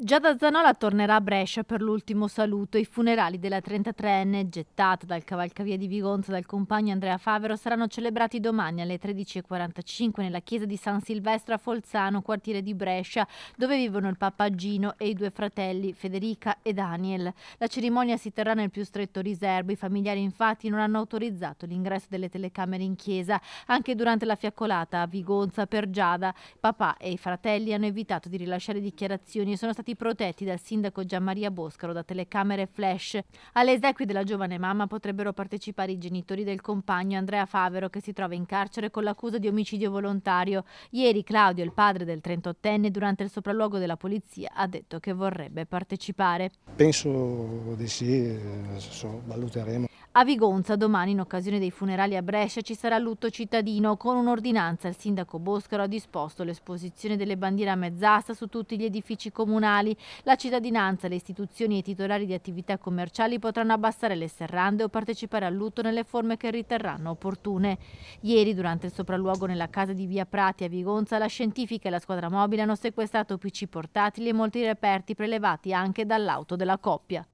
Giada Zanola tornerà a Brescia per l'ultimo saluto. I funerali della 33enne, gettata dal cavalcavia di Vigonza dal compagno Andrea Favero, saranno celebrati domani alle 13.45 nella chiesa di San Silvestro a Folzano, quartiere di Brescia, dove vivono il papaggino e i due fratelli Federica e Daniel. La cerimonia si terrà nel più stretto riservo. I familiari, infatti, non hanno autorizzato l'ingresso delle telecamere in chiesa. Anche durante la fiaccolata a Vigonza per Giada, papà e i fratelli hanno evitato di rilasciare dichiarazioni e sono stati stati protetti dal sindaco Gianmaria Boscaro da telecamere flash. Alle esequie della giovane mamma potrebbero partecipare i genitori del compagno Andrea Favero che si trova in carcere con l'accusa di omicidio volontario. Ieri Claudio, il padre del 38enne, durante il sopralluogo della polizia ha detto che vorrebbe partecipare. Penso di sì, eh, so, valuteremo. A Vigonza domani in occasione dei funerali a Brescia ci sarà lutto cittadino. Con un'ordinanza il sindaco Boscaro ha disposto l'esposizione delle bandiere a mezz'asta su tutti gli edifici comunali. La cittadinanza, le istituzioni e i titolari di attività commerciali potranno abbassare le serrande o partecipare al lutto nelle forme che riterranno opportune. Ieri durante il sopralluogo nella casa di Via Prati a Vigonza la scientifica e la squadra mobile hanno sequestrato PC portatili e molti reperti prelevati anche dall'auto della coppia.